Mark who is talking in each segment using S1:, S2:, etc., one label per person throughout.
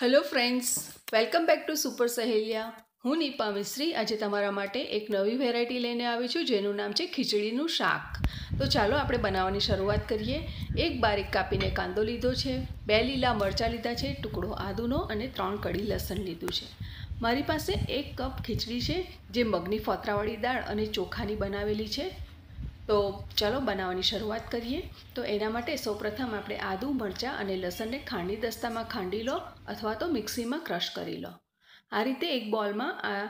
S1: hello friends welcome back to super સહેલિયા હું નીપા મિસ્ત્રી આજે તમારા માટે એક નવી વેરાયટી લઈને આવી છું જેનું નામ છે ખીચડીનું શાક તો ચાલો આપણે બનાવવાની શરૂઆત કરીએ એક બારીક કાપીને કાંદો લીધો છે બે લીલા મરચાં લીધા છે ટુકડો આદુનો અને ત્રણ કડી લસણ લીધું છે મારી પાસે એક કપ ખીચડી છે જે મગની ફોતરાવાળી દાળ અને ચોખાની બનાવેલી છે તો ચાલો બનાવવાની શરૂઆત કરીએ તો એના માટે સૌપ્રથમ આપણે આદું મરચાં અને લસણને ખાંડી દસ્તામાં ખાંડી લો અથવા તો મિક્સીમાં ક્રશ કરી લો આ રીતે એક બોલમાં આ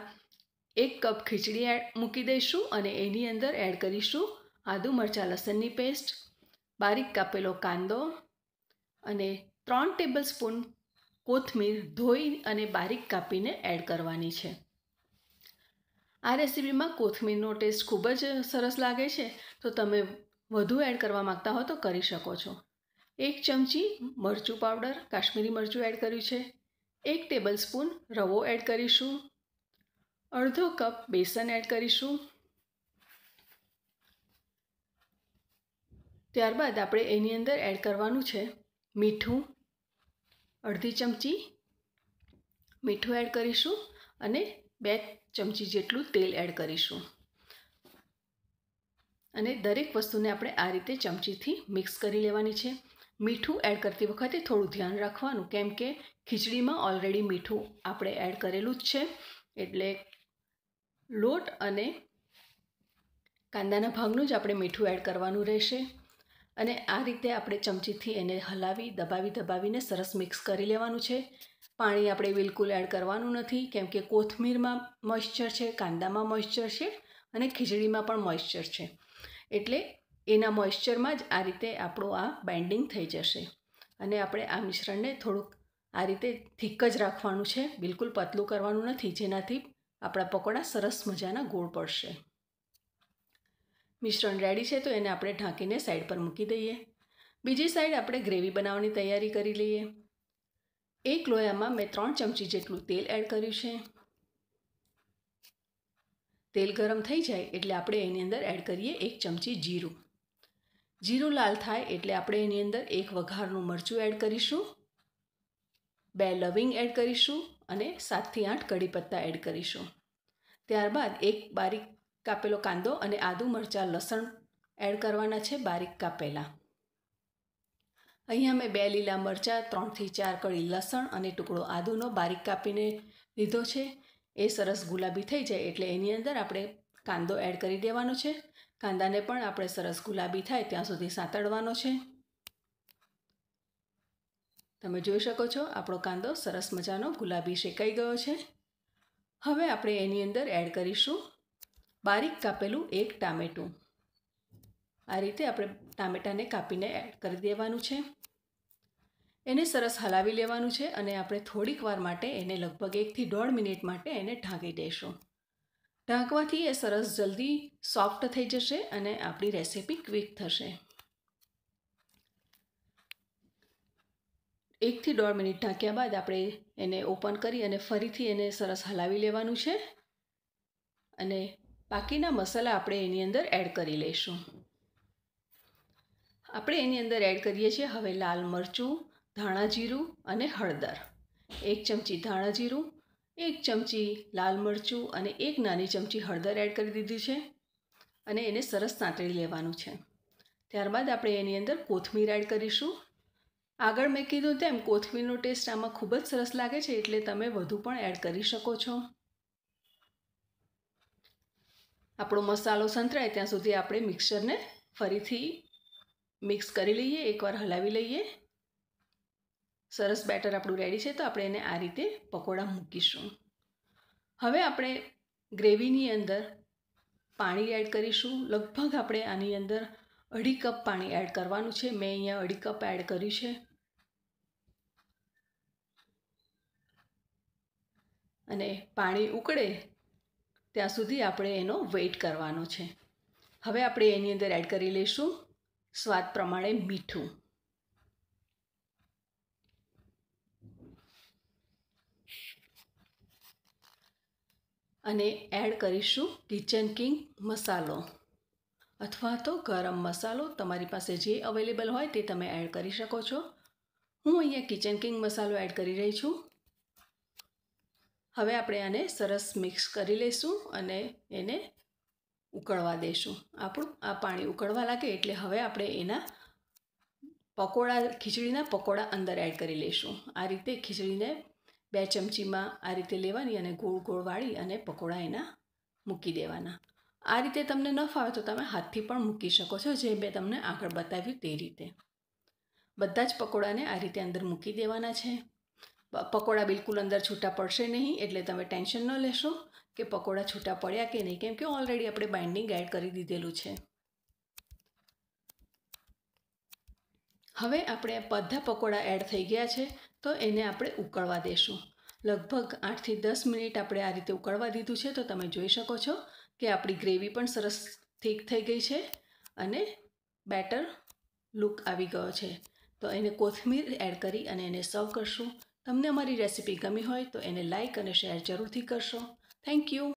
S1: એક કપ ખીચડી એડ મૂકી દઈશું અને એની અંદર એડ કરીશું આદું મરચાં લસણની પેસ્ટ બારીક કાપેલો કાંદો અને ત્રણ ટેબલ સ્પૂન કોથમીર ધોઈ અને બારીક કાપીને એડ કરવાની છે આ રેસીપીમાં કોથમીરનો ટેસ્ટ ખૂબ જ સરસ લાગે છે તો તમે વધુ એડ કરવા માગતા હો તો કરી શકો છો એક ચમચી મરચું પાવડર કાશ્મીરી મરચું એડ કર્યું છે એક ટેબલ સ્પૂન રવો એડ કરીશું અડધો કપ બેસન એડ કરીશું ત્યારબાદ આપણે એની અંદર એડ કરવાનું છે મીઠું અડધી ચમચી મીઠું એડ કરીશું અને બે ચમચી જેટલું તેલ એડ કરીશું અને દરેક વસ્તુને આપણે આ રીતે ચમચીથી મિક્સ કરી લેવાની છે મીઠું એડ કરતી વખતે થોડું ધ્યાન રાખવાનું કેમ કે ખીચડીમાં ઓલરેડી મીઠું આપણે એડ કરેલું જ છે એટલે લોટ અને કાંદાના ભાગનું જ આપણે મીઠું એડ કરવાનું રહેશે અને આ રીતે આપણે ચમચીથી એને હલાવી દબાવી દબાવીને સરસ મિક્સ કરી લેવાનું છે પાણી આપણે બિલકુલ એડ કરવાનું નથી કેમ કે કોથમીરમાં મોઇશ્ચર છે કાંદામાં મોઇશ્ચર છે અને ખીચડીમાં પણ મોઇશ્ચર છે એટલે એના મોઇશ્ચરમાં જ આ રીતે આપણું આ બેન્ડિંગ થઈ જશે અને આપણે આ મિશ્રણને થોડુંક આ રીતે થીક જ રાખવાનું છે બિલકુલ પતલું કરવાનું નથી જેનાથી આપણા પકોડા સરસ મજાના ગોળ પડશે મિશ્રણ રેડી છે તો એને આપણે ઢાંકીને સાઈડ પર મૂકી દઈએ બીજી સાઈડ આપણે ગ્રેવી બનાવવાની તૈયારી કરી લઈએ એક લોયામાં મેં ત્રણ ચમચી જેટલું તેલ એડ કર્યું છે તેલ ગરમ થઈ જાય એટલે આપણે એની અંદર એડ કરીએ એક ચમચી જીરું જીરું લાલ થાય એટલે આપણે એની અંદર એક વઘારનું મરચું એડ કરીશું બે લવિંગ એડ કરીશું અને સાતથી આઠ કઢી પત્તા એડ કરીશું ત્યારબાદ એક બારીક કાપેલો કાંદો અને આદુ મરચાં લસણ એડ કરવાના છે બારીક કાપેલા અહીંયા મેં બે લીલા મરચાં ત્રણથી ચાર કળી લસણ અને ટુકડો આદુનો બારીક કાપીને લીધો છે એ સરસ ગુલાબી થઈ જાય એટલે એની અંદર આપણે કાંદો એડ કરી દેવાનો છે કાંદાને પણ આપણે સરસ ગુલાબી થાય ત્યાં સુધી સાંતળવાનો છે તમે જોઈ શકો છો આપણો કાંદો સરસ મજાનો ગુલાબી શેકાઈ ગયો છે હવે આપણે એની અંદર એડ કરીશું બારીક કાપેલું એક ટામેટું આ રીતે આપણે ટામેટાને કાપીને એડ કરી દેવાનું છે એને સરસ હલાવી લેવાનું છે અને આપણે થોડીક વાર માટે એને લગભગ એકથી દોઢ મિનિટ માટે એને ઢાંકી દઈશું ઢાંકવાથી એ સરસ જલ્દી સોફ્ટ થઈ જશે અને આપણી રેસીપી ક્વિક થશે એકથી દોઢ મિનિટ ઢાંક્યા બાદ આપણે એને ઓપન કરી અને ફરીથી એને સરસ હલાવી લેવાનું છે અને બાકીના મસાલા આપણે એની અંદર એડ કરી લઈશું આપણે એની અંદર એડ કરીએ છીએ હવે લાલ મરચું ધાણા જીરું અને હળદર એક ચમચી ધાણા જીરું એક ચમચી લાલ મરચું અને એક નાની ચમચી હળદર એડ કરી દીધી છે અને એને સરસ સાંતળી લેવાનું છે ત્યારબાદ આપણે એની અંદર કોથમીર એડ કરીશું આગળ મેં કીધું તેમ કોથમીરનો ટેસ્ટ આમાં ખૂબ જ સરસ લાગે છે એટલે તમે વધુ પણ એડ કરી શકો છો આપણો મસાલો સંતરાય ત્યાં સુધી આપણે મિક્સરને ફરીથી મિક્સ કરી લઈએ એકવાર હલાવી લઈએ સરસ બેટર આપણું રેડી છે તો આપણે એને આ રીતે પકોડા મૂકીશું હવે આપણે ગ્રેવીની અંદર પાણી એડ કરીશું લગભગ આપણે આની અંદર અઢી કપ પાણી એડ કરવાનું છે મેં અહીંયા અઢી કપ એડ કર્યું છે અને પાણી ઉકળે ત્યાં સુધી આપણે એનો વેઇટ કરવાનો છે હવે આપણે એની અંદર એડ કરી લઈશું સ્વાદ પ્રમાણે મીઠું અને એડ કરીશું કિચન કિંગ મસાલો અથવા તો ગરમ મસાલો તમારી પાસે જે અવેલેબલ હોય તે તમે એડ કરી શકો છો હું અહીંયા કિચન કિંગ મસાલો એડ કરી રહી છું હવે આપણે આને સરસ મિક્સ કરી લઈશું અને એને ઉકળવા દઈશું આપણું આ પાણી ઉકળવા લાગે એટલે હવે આપણે એના પકોડા ખીચડીના પકોડા અંદર એડ કરી લઈશું આ રીતે ખીચડીને બે ચમચીમાં આ રીતે લેવાની અને ગોળ ગોળ વાળી અને પકોડા એના મૂકી દેવાના આ રીતે તમને ન ફાવે તો તમે હાથથી પણ મૂકી શકો છો જે મેં તમને આગળ બતાવ્યું તે રીતે બધા જ પકોડાને આ રીતે અંદર મૂકી દેવાના છે પકોડા બિલકુલ અંદર છૂટા પડશે નહીં એટલે તમે ટેન્શન ન લેશો કે પકોડા છૂટા પડ્યા કે નહીં કેમ કે ઓલરેડી આપણે બાઇન્ડિંગ એડ કરી દીધેલું છે હવે આપણે બધા પકોડા એડ થઈ ગયા છે તો એને આપણે ઉકળવા દેશું લગભગ આઠથી દસ મિનિટ આપણે આ રીતે ઉકળવા દીધું છે તો તમે જોઈ શકો છો કે આપણી ગ્રેવી પણ સરસ થીક થઈ ગઈ છે અને બેટર લુક આવી ગયો છે તો એને કોથમીર એડ કરી અને એને સર્વ કરશું તમને અમારી રેસિપી ગમી હોય તો એને લાઇક અને શેર જરૂરથી કરશો થેન્ક યુ